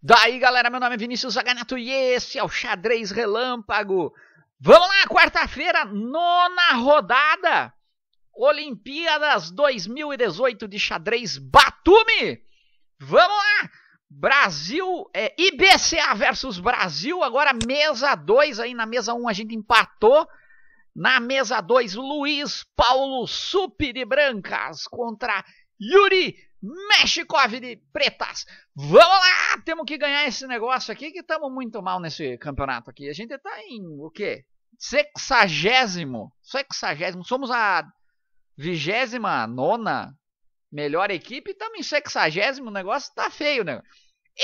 Daí, galera, meu nome é Vinícius Zaganato e esse é o Xadrez Relâmpago. Vamos lá, quarta-feira, nona rodada. Olimpíadas 2018 de xadrez Batumi. Vamos lá. Brasil, é, IBCA versus Brasil, agora mesa 2, aí na mesa 1 um a gente empatou. Na mesa 2, Luiz Paulo Supi de Brancas contra Yuri México, Ave Pretas. Vamos lá! Temos que ganhar esse negócio aqui que estamos muito mal nesse campeonato aqui. A gente está em o quê? Sexagésimo. Sexagésimo. Somos a vigésima nona melhor equipe. Estamos em sexagésimo. O negócio está feio, né?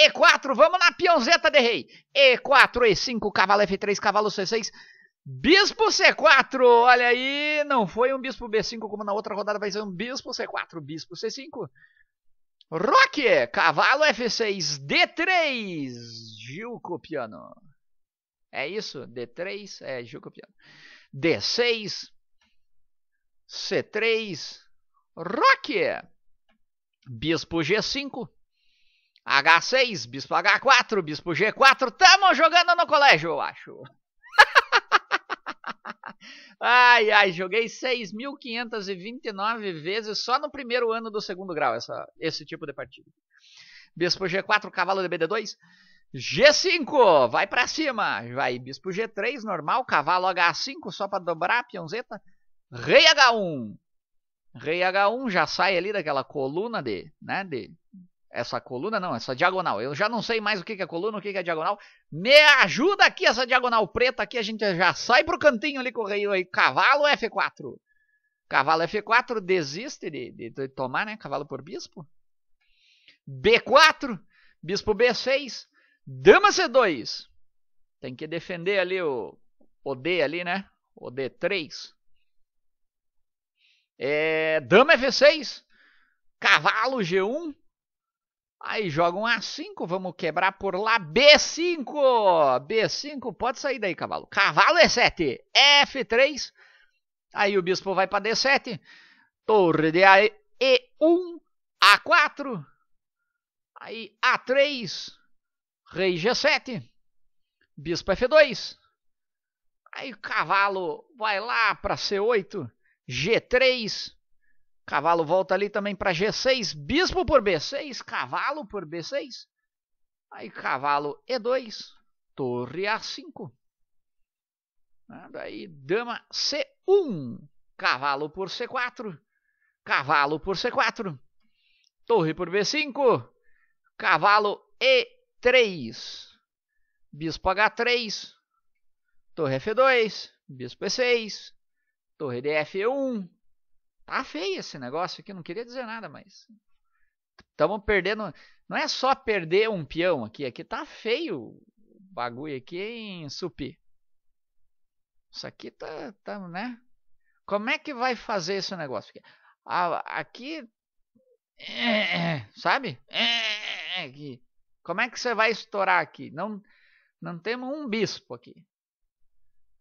E4, vamos na peãozeta de rei. E4, E5, cavalo F3, cavalo C6. Bispo C4, olha aí, não foi um bispo B5 como na outra rodada, vai ser um bispo C4, bispo C5, Rock, cavalo F6, D3, Gil Copiano. É isso? D3, é Gil Copiano. D6, C3, Rock, Bispo G5, H6, Bispo H4, Bispo G4. Tamo jogando no colégio, eu acho. Ai, ai, joguei 6.529 vezes só no primeiro ano do segundo grau, essa, esse tipo de partida. Bispo G4, cavalo de BD2. G5, vai para cima. Vai bispo G3, normal, cavalo H5 só para dobrar peãozeta pionzeta. Rei H1. Rei H1 já sai ali daquela coluna de, né, de essa coluna não, essa diagonal. Eu já não sei mais o que é coluna, o que é diagonal. Me ajuda aqui essa diagonal preta aqui, a gente já sai pro cantinho ali correio aí. Cavalo F4. Cavalo F4 desiste de, de, de, tomar, né? Cavalo por bispo. B4, bispo B6, dama C2. Tem que defender ali o, o D ali, né? O D3. É, dama F6, cavalo G1, Aí joga um A5, vamos quebrar por lá. B5! B5, pode sair daí, cavalo. Cavalo é E7, F3. Aí o bispo vai para D7. Torre de A, E1, A4. Aí A3, rei G7. Bispo F2. Aí o cavalo vai lá para C8, G3. Cavalo volta ali também para G6. Bispo por B6. Cavalo por B6. Aí cavalo E2. Torre A5. Daí dama C1. Cavalo por C4. Cavalo por C4. Torre por B5. Cavalo E3. Bispo H3. Torre F2. Bispo E6. Torre DF 1 Tá feio esse negócio aqui, não queria dizer nada, mas. Estamos perdendo. Não é só perder um peão aqui, aqui tá feio o bagulho aqui em Supi. Isso aqui tá, tá, né? Como é que vai fazer esse negócio aqui? aqui. É, sabe? É, aqui. Como é que você vai estourar aqui? Não, não temos um bispo aqui.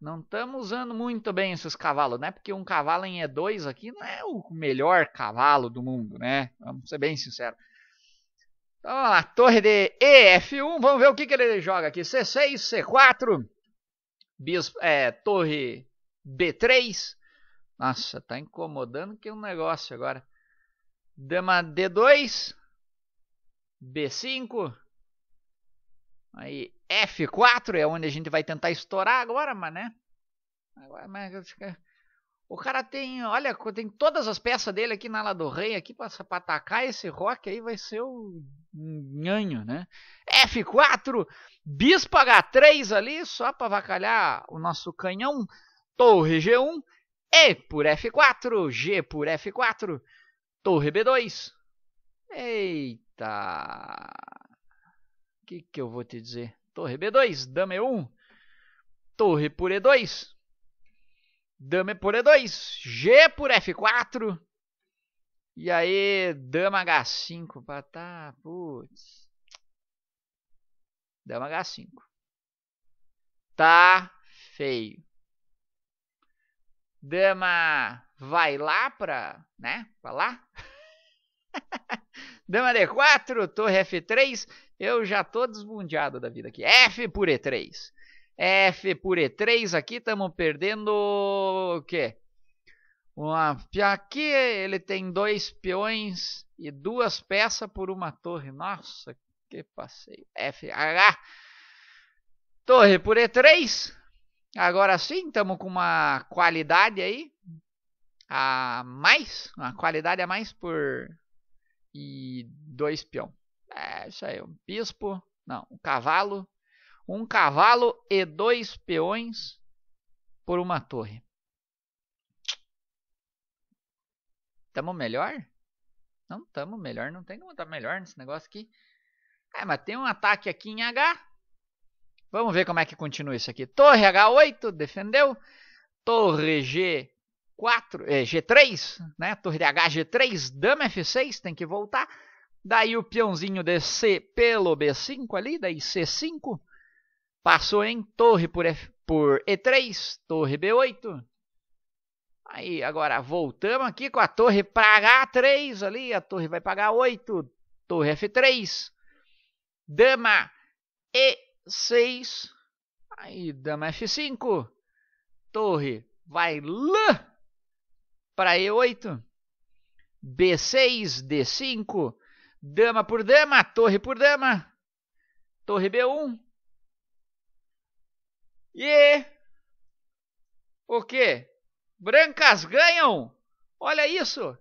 Não estamos usando muito bem esses cavalos, né? Porque um cavalo em E2 aqui não é o melhor cavalo do mundo, né? Vamos ser bem sinceros. Então, vamos lá, torre de EF1. Vamos ver o que, que ele joga aqui. C6, C4, bispo, é, torre B3. Nossa, tá incomodando que um negócio agora. Dama D2, B5, Aí F4 é onde a gente vai tentar estourar agora, mas né? Agora, mas, o cara tem, olha, tem todas as peças dele aqui na ala do rei aqui para atacar esse rock aí vai ser o nhanho, né? F4, bispo H3 ali só para avacalhar o nosso canhão, torre G1, E por F4, G por F4, torre B2. Eita! O que, que eu vou te dizer? Torre B2, dama E1. Torre por E2. Dama por E2. G por F4. E aí, dama H5 pra tá, putz. Dama H5. Tá feio. Dama vai lá pra, né? Pra lá. Dama D4, torre F3. Eu já tô desbundeado da vida aqui. F por E3. F por E3 aqui, estamos perdendo o quê? Uma, aqui ele tem dois peões e duas peças por uma torre. Nossa, que passeio. FH. Torre por E3. Agora sim, estamos com uma qualidade aí. A mais. Uma qualidade a mais por e dois peão. É, isso aí, um bispo, não, um cavalo, um cavalo e dois peões por uma torre. Tamo melhor? Não tamo melhor, não tem como tá melhor nesse negócio aqui. É, mas tem um ataque aqui em H. Vamos ver como é que continua isso aqui. Torre H8, defendeu. Torre G é, G3, hum. né? Torre de H, G3, dama F6, tem que voltar. Daí o peãozinho DC pelo B5 ali, daí C5. Passou em torre por, F, por E3, torre B8. Aí agora voltamos aqui com a torre para H3 ali, a torre vai para H8, torre F3. Dama E6. Aí dama F5. Torre vai lá para E8, B6, D5, dama por dama, torre por dama, torre B1. E o quê? Brancas ganham! Olha isso!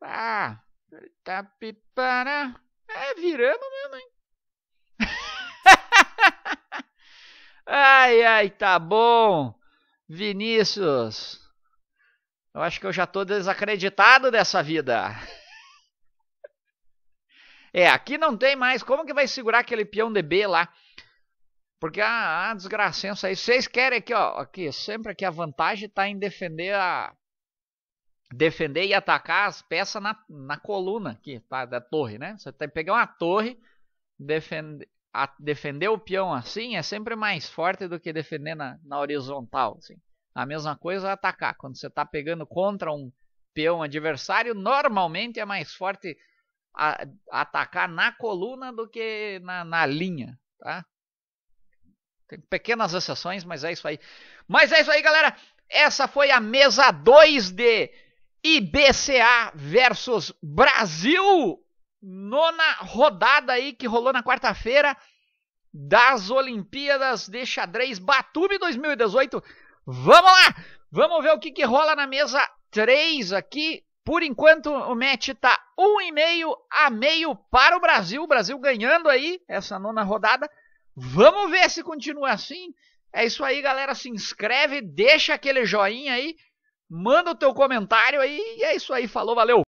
Ah, tá, tá pipara. É, viramos mesmo, hein? ai, ai, tá bom. Vinícius. Eu acho que eu já estou desacreditado dessa vida. É, aqui não tem mais. Como que vai segurar aquele peão de B lá? Porque a, ah, a ah, desgracença aí. Vocês querem aqui, ó. Aqui, sempre aqui a vantagem está em defender a. Defender e atacar as peças na, na coluna aqui, tá? Da torre, né? Você tem que pegar uma torre, defender, a, defender o peão assim é sempre mais forte do que defender na, na horizontal, assim. A mesma coisa atacar. Quando você está pegando contra um peão adversário, normalmente é mais forte a, atacar na coluna do que na, na linha, tá? Tem pequenas exceções, mas é isso aí. Mas é isso aí, galera. Essa foi a mesa 2 de IBCA versus Brasil. Nona rodada aí que rolou na quarta-feira das Olimpíadas de Xadrez batume 2018. Vamos lá! Vamos ver o que, que rola na mesa 3 aqui. Por enquanto, o match está 1,5 a meio para o Brasil. O Brasil ganhando aí essa nona rodada. Vamos ver se continua assim. É isso aí, galera. Se inscreve, deixa aquele joinha aí, manda o teu comentário aí. E é isso aí. Falou, valeu!